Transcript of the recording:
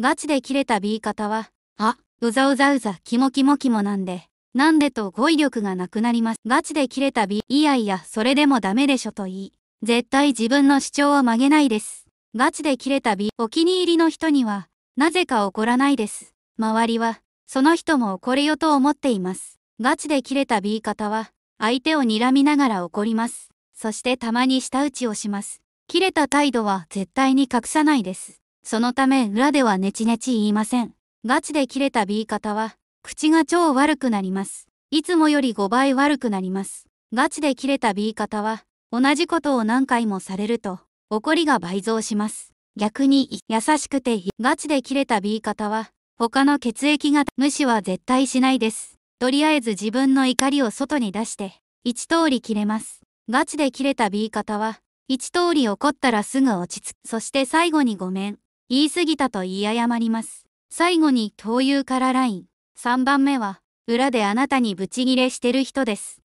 ガチで切れた B 型は、あ、うざうざうざ、キモキモキモなんで、なんでと語彙力がなくなります。ガチで切れた B、いやいや、それでもダメでしょと言い、絶対自分の主張を曲げないです。ガチで切れた B、お気に入りの人には、なぜか怒らないです。周りは、その人も怒れよと思っています。ガチで切れた B 型は、相手を睨みながら怒ります。そしてたまに舌打ちをします。切れた態度は絶対に隠さないです。そのため裏ではネチネチ言いません。ガチで切れた B 型は、口が超悪くなります。いつもより5倍悪くなります。ガチで切れた B 型は、同じことを何回もされると、怒りが倍増します。逆に、優しくて、ガチで切れた B 型は、他の血液型、無視は絶対しないです。とりあえず自分の怒りを外に出して、一通り切れます。ガチで切れた B 型は、一通り怒ったらすぐ落ち着く。そして最後にごめん。言い過ぎたと言い誤ります。最後に共有から LINE。3番目は、裏であなたにブチギレしてる人です。